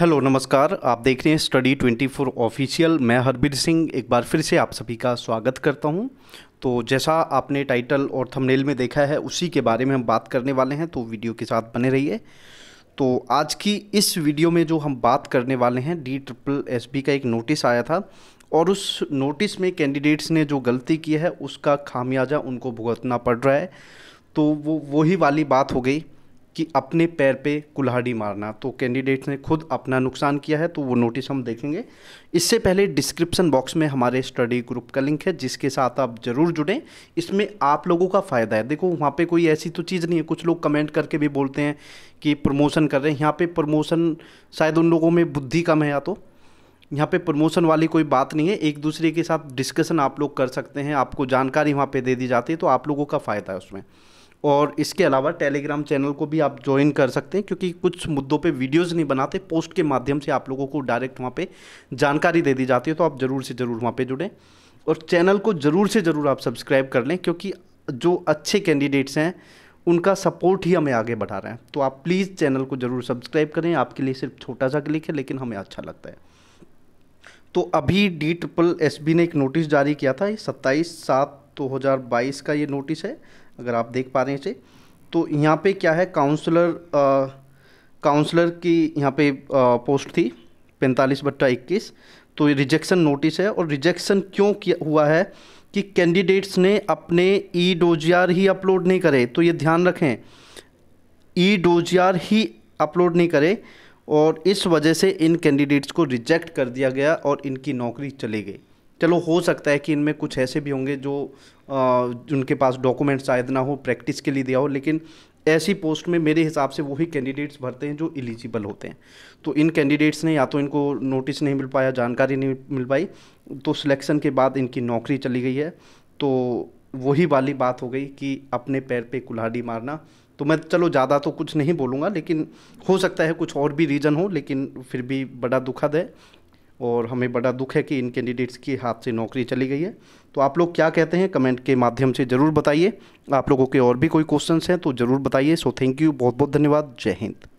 hello नमस्कार आप देख रहे हैं स्टडी 24 ऑफिशियल मैं हरबीर सिंह एक बार फिर से आप सभी का स्वागत करता हूं तो जैसा आपने टाइटल और थंबनेल में देखा है उसी के बारे में हम बात करने वाले हैं तो वीडियो के साथ बने रहिए तो आज की इस वीडियो में जो हम बात करने वाले हैं डी ट्रिपल एस बी का एक नोटिस आया था और उस नोटिस में कैंडिडेट्स ने जो गलती की है उसका खामियाजा उनको भुगतना पड़ रहा है तो वो वही वाली बात हो गई कि अपने पैर पे कुल्हाड़ी मारना तो कैंडिडेट ने खुद अपना नुकसान किया है तो वो नोटिस हम देखेंगे इससे पहले डिस्क्रिप्शन बॉक्स में हमारे स्टडी ग्रुप का लिंक है जिसके साथ आप ज़रूर जुड़ें इसमें आप लोगों का फ़ायदा है देखो वहाँ पे कोई ऐसी तो चीज़ नहीं है कुछ लोग कमेंट करके भी बोलते हैं कि प्रमोशन कर रहे हैं यहाँ पर प्रमोशन शायद उन लोगों में बुद्धि कम है या तो यहाँ पे प्रमोशन वाली कोई बात नहीं है एक दूसरे के साथ डिस्कशन आप लोग कर सकते हैं आपको जानकारी वहाँ पे दे दी जाती है तो आप लोगों का फ़ायदा है उसमें और इसके अलावा टेलीग्राम चैनल को भी आप ज्वाइन कर सकते हैं क्योंकि कुछ मुद्दों पे वीडियोस नहीं बनाते पोस्ट के माध्यम से आप लोगों को डायरेक्ट वहाँ पे जानकारी दे दी जाती है तो आप ज़रूर से ज़रूर वहाँ पे जुड़ें और चैनल को ज़रूर से ज़रूर आप सब्सक्राइब कर लें क्योंकि जो अच्छे कैंडिडेट्स हैं उनका सपोर्ट ही हमें आगे बढ़ा रहे हैं तो आप प्लीज़ चैनल को ज़रूर सब्सक्राइब करें आपके लिए सिर्फ छोटा सा क्लिक है लेकिन हमें अच्छा लगता है तो अभी डी ट्रिपल एस ने एक नोटिस जारी किया था सत्ताईस सात दो हज़ार बाईस का ये नोटिस है अगर आप देख पा रहे हैं इसे तो यहाँ पे क्या है काउंसलर काउंसलर की यहाँ पे आ, पोस्ट थी पैंतालीस बट्टा इक्कीस तो ये रिजेक्शन नोटिस है और रिजेक्शन क्यों किया हुआ है कि कैंडिडेट्स ने अपने ई डोजियार ही अपलोड नहीं करे तो ये ध्यान रखें ई डोजियार ही अपलोड नहीं करे और इस वजह से इन कैंडिडेट्स को रिजेक्ट कर दिया गया और इनकी नौकरी चली गई चलो हो सकता है कि इनमें कुछ ऐसे भी होंगे जो उनके पास डॉक्यूमेंट्स शायद ना हो प्रैक्टिस के लिए दिया हो लेकिन ऐसी पोस्ट में मेरे हिसाब से वही कैंडिडेट्स भरते हैं जो एलिजिबल होते हैं तो इन कैंडिडेट्स ने या तो इनको नोटिस नहीं मिल पाया जानकारी नहीं मिल पाई तो सिलेक्शन के बाद इनकी नौकरी चली गई है तो वही वाली बात हो गई कि अपने पैर पे कुल्हाड़ी मारना तो मैं चलो ज़्यादा तो कुछ नहीं बोलूँगा लेकिन हो सकता है कुछ और भी रीज़न हो लेकिन फिर भी बड़ा दुखद है और हमें बड़ा दुख है कि इन कैंडिडेट्स की हाथ से नौकरी चली गई है तो आप लोग क्या कहते हैं कमेंट के माध्यम से ज़रूर बताइए आप लोगों के और भी कोई क्वेश्चंस हैं तो ज़रूर बताइए सो थैंक यू बहुत बहुत धन्यवाद जय हिंद